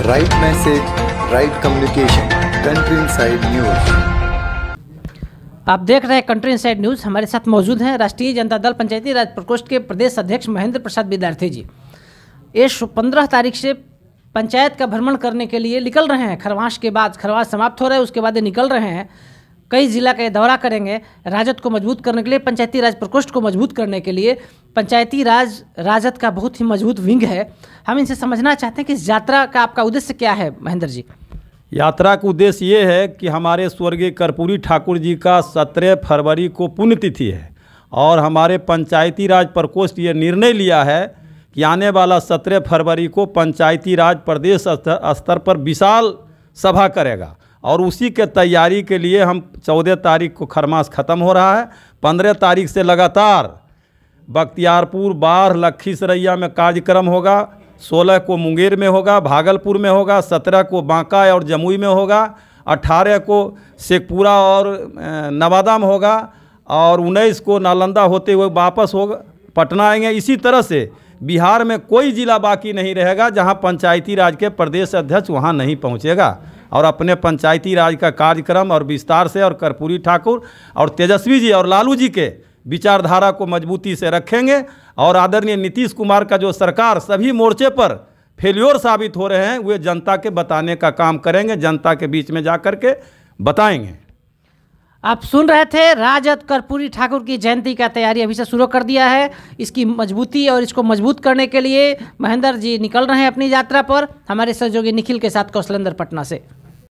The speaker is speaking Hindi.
right message right communication country inside news आप देख रहे हैं कंट्री इनसाइड न्यूज हमारे साथ मौजूद हैं राष्ट्रीय जनता दल पंचायती राज प्रकोष्ठ के प्रदेश अध्यक्ष महेंद्र प्रसाद विद्यार्थी जी ये पंद्रह तारीख से पंचायत का भ्रमण करने के लिए निकल रहे हैं खरवाश के बाद खरवाश समाप्त हो रहे है उसके बाद निकल रहे हैं कई जिला का दौरा करेंगे राजद को मजबूत करने के लिए पंचायती राज प्रकोष्ठ को मजबूत करने के लिए पंचायती राज राजद का बहुत ही मजबूत विंग है हम इनसे समझना चाहते हैं कि इस यात्रा का आपका उद्देश्य क्या है महेंद्र जी यात्रा का उद्देश्य ये है कि हमारे स्वर्गीय कर्पूरी ठाकुर जी का सत्रह फरवरी को पुण्यतिथि है और हमारे पंचायती राज प्रकोष्ठ ये निर्णय लिया है कि आने वाला सत्रह फरवरी को पंचायती राज प्रदेश स्तर पर विशाल सभा करेगा और उसी के तैयारी के लिए हम चौदह तारीख को खरमास ख़त्म हो रहा है पंद्रह तारीख से लगातार बख्तियारपुर बाढ़ लखीसरैया में कार्यक्रम होगा सोलह को मुंगेर में होगा भागलपुर में होगा सत्रह को बांका और जमुई में होगा अट्ठारह को शेखपुरा और नवादा में होगा और उन्नीस को नालंदा होते हुए वापस होगा पटना आएंगे इसी तरह से बिहार में कोई ज़िला बाकी नहीं रहेगा जहां पंचायती राज के प्रदेश अध्यक्ष वहां नहीं पहुंचेगा और अपने पंचायती राज का कार्यक्रम और विस्तार से और कर्पूरी ठाकुर और तेजस्वी जी और लालू जी के विचारधारा को मजबूती से रखेंगे और आदरणीय नीतीश कुमार का जो सरकार सभी मोर्चे पर फेल्योर साबित हो रहे हैं वे जनता के बताने का काम करेंगे जनता के बीच में जा के बताएंगे आप सुन रहे थे राजद कर्पूरी ठाकुर की जयंती का तैयारी अभी से शुरू कर दिया है इसकी मजबूती और इसको मजबूत करने के लिए महेंद्र जी निकल रहे हैं अपनी यात्रा पर हमारे सहयोगी निखिल के साथ कौशलेंद्र पटना से